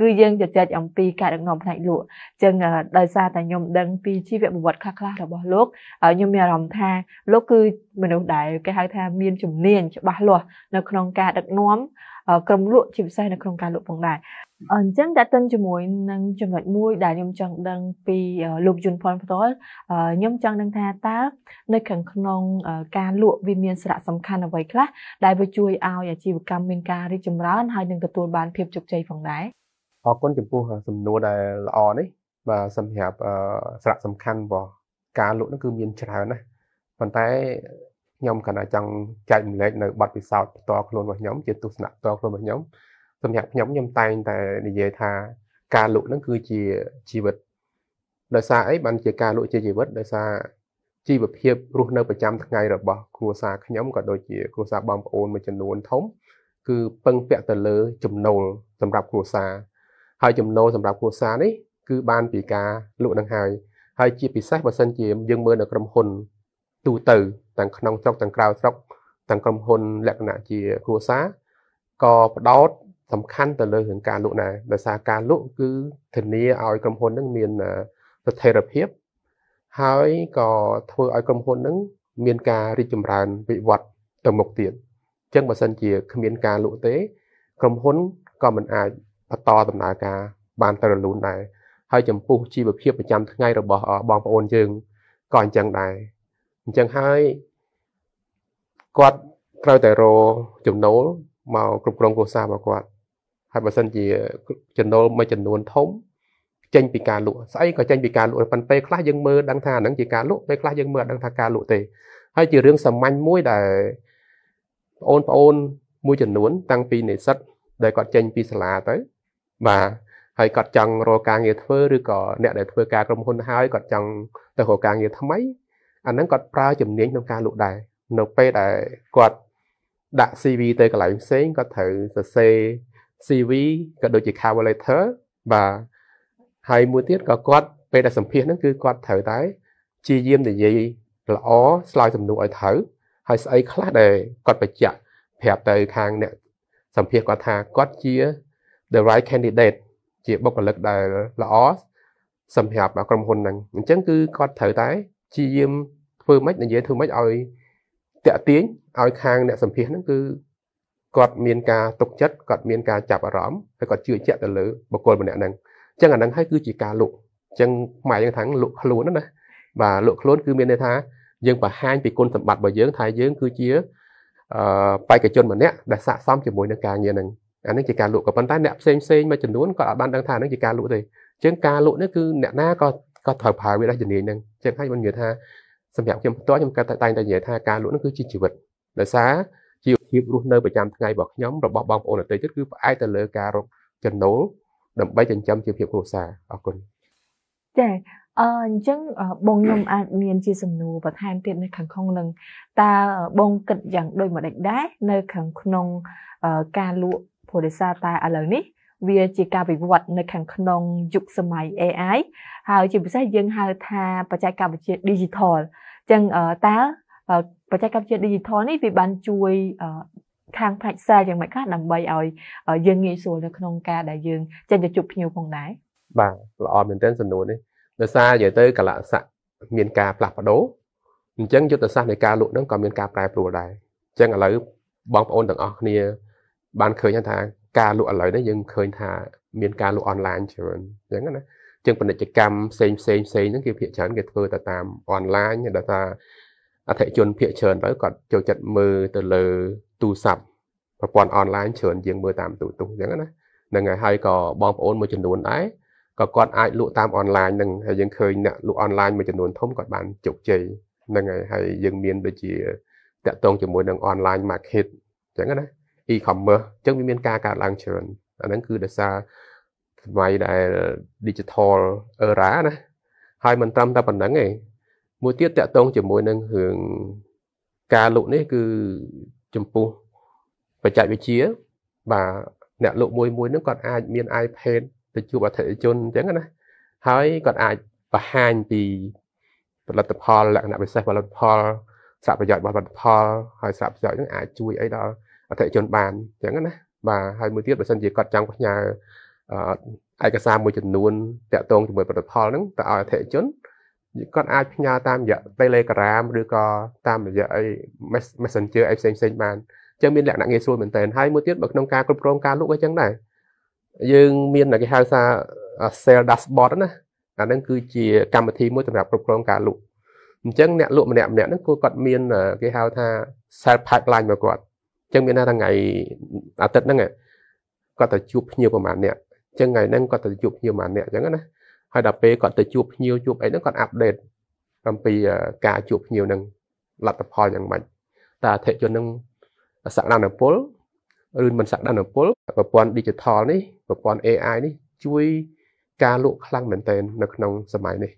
គឺយើងជជែកអំពីការដឹកនាំផ្នែកលក់ចឹងដោយសារតែខ្ញុំដឹងពីជីវប្រវត្តិខ្លះខ្លះរបស់លោកខ្ញុំមានអារម្មណ៍ថាលោកគឺមនុស្សដែលគេហៅថាមានជំនាញច្បាស់លាស់នៅក្នុងការដឹកនាំក្រុមលក់ជាពិសេសនៅក្នុងការលក់ផងដែរអញ្ចឹងតើតិនជាមួយនឹងចំណុចមួយដែលខ្ញុំចង់ដឹងពីលោកយុនផលផ្ទាល់ខ្ញុំចង់ដឹងថាតើនៅខាងក្នុងការលក់វាមានសារៈសំខាន់អ្វីខ្លះដែលវាជួយឲ្យអាជីវកម្មមានការរីកចម្រើនហើយនឹងទទួលបានភាពជោគជ័យផងដែរអរគុណចំពោះសំណួរដែលល្អនេះបាទសម្រាប់សារៈសំខាន់របស់ការលក់នោះគឺមានច្រើនណាស់ប៉ុន្តែខ្ញុំគណៈចង់ចែកម្លែកនៅបទពិសោធន៍ផ្ទាល់ខ្លួនរបស់ខ្ញុំជាទស្សនៈផ្ទាល់ខ្លួនរបស់ខ្ញុំសម្រាប់ខ្ញុំខ្ញុំតែងតែនិយាយថា ការលក់នឹងគឺជាជីវិតដោយសារអីបានជាការលក់ជាជីវិតដោយសារជីវភាពរស់នៅប្រចាំថ្ងៃរបស់គ្រួសារខ្ញុំក៏ដូចជាគ្រួសារបងប្អូនមួយចំនួនធំគឺពឹងពាក់ទៅលើ ចំណូលសម្រាប់គ្រួសារហើយចំណូលសម្រាប់គ្រួសារនេះគឺបានពីការលក់នឹងហើយហើយជាពិសេសបើសិនជាយើងមើលនៅក្រុមហ៊ុន ទូទៅទាំងក្នុងស្រុកទាំងក្រៅស្រុកទាំងក្រុមហ៊ុន លក្ខណៈជាគ្រួសារក៏ផ្ដោតសំខាន់ទៅលើរឿងការលក់ដែរដោយសារការលក់គឺធានាឲ្យក្រុមហ៊ុននឹងមានស្ថិរភាព ហើយក៏ធ្វើឲ្យក្រុមហ៊ុននឹងមានការរីកចម្រើនវិវត្តទៅមុខទៀតអញ្ចឹងបើសិនជា គ្មានការលក់ទេក្រុមហ៊ុនក៏មិនអាចបន្តដំណើរការបានទៅរលូនដែរហើយចំពោះជីវភាពប្រចាំថ្ងៃរបស់បងប្អូនយើងក៏អញ្ចឹងដែរអញ្ចឹងហើយគាត់ត្រូវតែរចំណូលមកគ្រប់គ្រងគ្រួសាររបស់គាត់ហើយបើសិនជាចំណូលមួយចំនួន ធំចេញពីការលក់ស្អីក៏ចេញពីការលក់ប៉ុន្តែពេលខ្លះយើងមើលដឹងថាអានឹងជាការលក់ពេលខ្លះយើងមើលដឹងថាការលក់ទេ ហើយជារឿងសាមញ្ញមួយដែលបងប្អូន មួយចំនួន តាំងពីនិស្សិតដែលគាត់ចេញពីសាលាទៅបាទហើយគាត់ចង់រកការងារធ្វើឬក៏អ្នកដែលធ្វើការក្រុមហ៊ុនហើយគាត់ចង់ទៅរកការងារថ្មីអាហ្នឹងគាត់ប្រើជំនាញក្នុងការលក់ដែរនៅពេលដែលគាត់ដាក់ CV ទៅកន្លែងផ្សេងគាត់ត្រូវសរសេរ CV ក៏ដូចជា cover letter បាទហើយមួយទៀតក៏គាត់ពេលដែលសម្ភាសហ្នឹងគឺគាត់ត្រូវតែជាយាមនិយាយល្អឆ្លើយសំណួរឲ្យត្រូវហើយស្អីខ្លះដែលគាត់បញ្ជាក់ប្រាប់ទៅខាងអ្នកសម្ភាសគាត់ថាគាត់ជា the right candidate ជាបុគ្គលិកដែលល្អសម្រាប់ក្រុមហ៊ុនហ្នឹងអញ្ចឹងគឺគាត់ត្រូវតែជាយាមធ្វើម៉េចនិយាយធ្វើម៉េចឲ្យតាក់ទាញឲ្យខាងអ្នកសម្ភាសហ្នឹងគឺគាត់មានការទុកចិត្តគាត់មានការចាប់អារម្មណ៍ហើយគាត់ជឿជាក់ទៅលើបុគ្គលម្នាក់ហ្នឹងអញ្ចឹងអាហ្នឹងហើយគឺជាការលុកអញ្ចឹងម៉ែយើងថាលុកខ្លួនណាបាទលុកខ្លួនគឺមានន័យថាយើងបង្ហាញពីគុណសម្បត្តិរបស់យើងថាយើងគឺជាអឺបេក្ខជនម្នាក់ដែលស័ក្តិសមជាមួយនឹងការងារហ្នឹងអានឹងជាការលក់ក៏ប៉ុន្តែអ្នកផ្សេងផ្សេងមួយចំនួនក៏អាចបានដឹងថានឹងជាការលក់ទេអញ្ចឹងការលក់នេះគឺអ្នកណាក៏ក៏ត្រូវប្រើវាដែរជំនាញហ្នឹងអញ្ចឹងហើយមិននិយាយថាសម្រាប់ខ្ញុំផ្ទាល់ខ្ញុំក៏តែងតែនិយាយថាការលក់ហ្នឹងគឺជាជីវិតដោយសារជីវភាពរស់នៅប្រចាំថ្ងៃរបស់ខ្ញុំរបស់បងប្អូនអតីតទៀតគឺផ្អែកទៅលើការរកចំណូលដើម្បីចិញ្ចឹមជីវភាពគ្រួសារអរគុណចា៎អញ្ចឹងបងខ្ញុំអាចមានជាសំណួរបន្ថែមទៀតនៅខាងក្នុងនឹងតើបងគិតយ៉ាងដូចម្ដេចដែរនៅខាងក្នុងការលក់ព្រោះដោយសារតែឥឡូវនេះវាជាការវិវត្តនៅខាងក្នុងយុគសម័យ AI ហើយជាពិសេសយើងហៅថាបច្ចេកវិទ្យា digital អញ្ចឹងតើបច្ចេកវិទ្យា digital នេះវាបានជួយខាងផ្នែកសារយ៉ាងម៉េចខ្លះដើម្បីឲ្យ យើងងាយស្រួលនៅក្នុងការដែលយើងចេញទៅជួបភ្ញៀវផងដែរបាទល្អមែនទែនសំណួរនេះដោយសារនិយាយទៅកលស័កមានការផ្លាស់ប្ដូរអញ្ចឹងយុទ្ធសាស្ត្រនៃការលក់ហ្នឹងក៏មានការប្រែប្រួលដែរអញ្ចឹងឥឡូវបងប្អូនទាំងអស់គ្នាបានឃើញថាការលក់ឥឡូវនេះយើងឃើញថាមានការលក់អនឡាញច្រើនអញ្ចឹងណាជាងពាណិជ្ជកម្មផ្សេងផ្សេងផ្សេងហ្នឹងគេភាគច្រើនគេធ្វើទៅតាមអនឡាញដែលថាអតិជនភាគច្រើនទៅគាត់ចូលចិត្តមើលទៅលើទូរស័ព្ទប្រព័ន្ធអនឡាញច្រើនជាងមើលតាមទូទស្សន៍អញ្ចឹងណាហ្នឹងហើយហើយក៏បងប្អូនមួយចំនួនដែរក៏គាត់អាចលក់តាមអនឡាញហ្នឹងហើយយើងឃើញអ្នកលក់អនឡាញមួយចំនួនធំគាត់បានជោគជ័យហ្នឹងហើយហើយយើងមានដូចជាតាក់ទងជាមួយនឹង online market អញ្ចឹងណា e-commerce អញ្ចឹងវាមាន ការកើតឡើងច្រើនអាហ្នឹងគឺដោយសារសម័យដែល digital era ណាហើយមិនត្រឹមតែប៉ុណ្្នឹងទេមួយទៀតតកតងជាមួយនឹងរឿងការលក់នេះគឺចំពោះបច្ចេកវិទ្យាបាទអ្នកលក់មួយមួយហ្នឹងគាត់អាច មាន iPad ទៅជួបអតិថិជនអញ្ចឹងណា ហើយគាត់អាចបង្ហាញពីផលិតផលលក្ខណៈពិសេសផលិតផលសារប្រយោជន៍របស់ផលិតផល ហើយសារប្រយោជន៍ហ្នឹងអាចជួយអីដល់អតិជនបានអញ្ចឹងណាបាទហើយមួយទៀតបើសិនជាគាត់ចង់ផ្ញើឯកសារមួយចំនួនតាក់ទងជាមួយផលិតផលហ្នឹងទៅឲ្យអតិជនគាត់អាចផ្ញើតាមរយៈ Telegram ឬក៏តាមរយៈអី Messenger អីផ្សេងផ្សេងបានអញ្ចឹងមានលក្ខណៈងាយស្រួលមែនទែនហើយមួយទៀតបើក្នុងការគ្រប់គ្រងការលក់អីចឹងដែរយើងមានគេហៅថា sale dashboard ណាអាហ្នឹងគឺជាកម្មវិធីមួយសម្រាប់គ្រប់គ្រងការលក់អញ្ចឹងអ្នកលក់ម្នាក់ម្នាក់ហ្នឹងគឺគាត់មានគេហៅថា sale pipeline របស់គាត់ចឹងមានន័យថាថ្ងៃអាទិត្យហ្នឹងគាត់ទៅជួបភ្ញៀវប្រហែលអ្នកចឹងថ្ងៃហ្នឹងគាត់ទៅជួបភ្ញៀវប្រហែលអ្នកចឹងណាហើយដល់ពេលគាត់ទៅជួបភ្ញៀវជួបអីហ្នឹងគាត់អាប់ដេតអំពីការជួបភ្ញៀវហ្នឹងលទ្ធផលយ៉ាងម៉េចតើអធិជននឹងសក្តានុពលឬមិនសក្តានុពលប្រព័ន្ធ digital នេះប្រព័ន្ធ AI នេះ ជួយការលក់ខ្លាំងមែនទែននៅក្នុងសម័យនេះ